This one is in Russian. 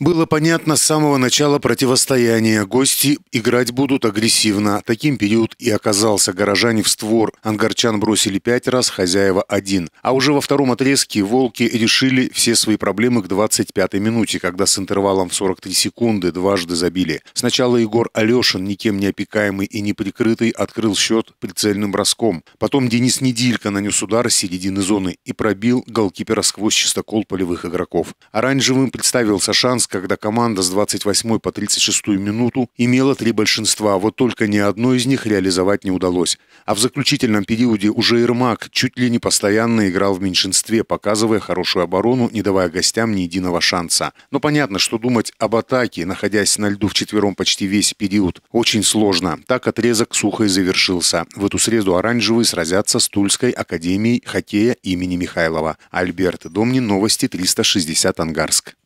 Было понятно с самого начала противостояния. Гости играть будут агрессивно. Таким период и оказался. Горожане в створ. Ангарчан бросили пять раз, хозяева один. А уже во втором отрезке «Волки» решили все свои проблемы к 25-й минуте, когда с интервалом в 43 секунды дважды забили. Сначала Егор Алешин, никем не опекаемый и неприкрытый, открыл счет прицельным броском. Потом Денис Недилько нанес удар с середины зоны и пробил голкипера сквозь чистокол полевых игроков. Оранжевым представился шанс, когда команда с 28 по 36 минуту имела три большинства, вот только ни одно из них реализовать не удалось. А в заключительном периоде уже Ермак чуть ли не постоянно играл в меньшинстве, показывая хорошую оборону, не давая гостям ни единого шанса. Но понятно, что думать об атаке, находясь на льду в четвером почти весь период, очень сложно. Так отрезок сухо и завершился. В эту среду оранжевые сразятся с Тульской академией хоккея имени Михайлова. Альберт Домнин, новости 360 Ангарск.